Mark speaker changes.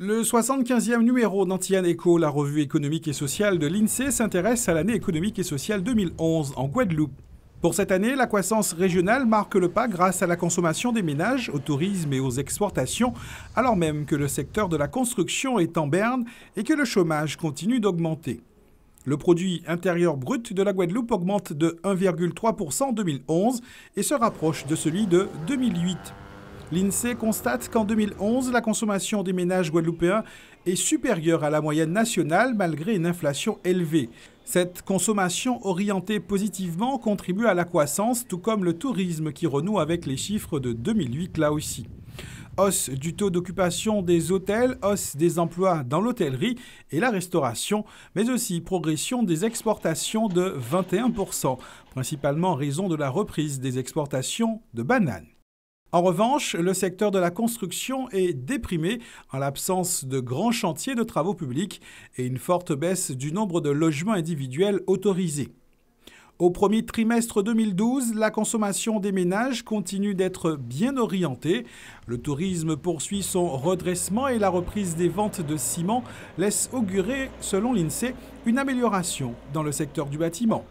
Speaker 1: Le 75e numéro d'Antian Echo, la revue économique et sociale de l'INSEE, s'intéresse à l'année économique et sociale 2011 en Guadeloupe. Pour cette année, la croissance régionale marque le pas grâce à la consommation des ménages, au tourisme et aux exportations, alors même que le secteur de la construction est en berne et que le chômage continue d'augmenter. Le produit intérieur brut de la Guadeloupe augmente de 1,3% en 2011 et se rapproche de celui de 2008 l'INSEE constate qu'en 2011, la consommation des ménages guadeloupéens est supérieure à la moyenne nationale malgré une inflation élevée. Cette consommation orientée positivement contribue à la croissance, tout comme le tourisme qui renoue avec les chiffres de 2008 là aussi. Hausse du taux d'occupation des hôtels, hausse des emplois dans l'hôtellerie et la restauration, mais aussi progression des exportations de 21%, principalement en raison de la reprise des exportations de bananes. En revanche, le secteur de la construction est déprimé en l'absence de grands chantiers de travaux publics et une forte baisse du nombre de logements individuels autorisés. Au premier trimestre 2012, la consommation des ménages continue d'être bien orientée. Le tourisme poursuit son redressement et la reprise des ventes de ciment laisse augurer, selon l'INSEE, une amélioration dans le secteur du bâtiment.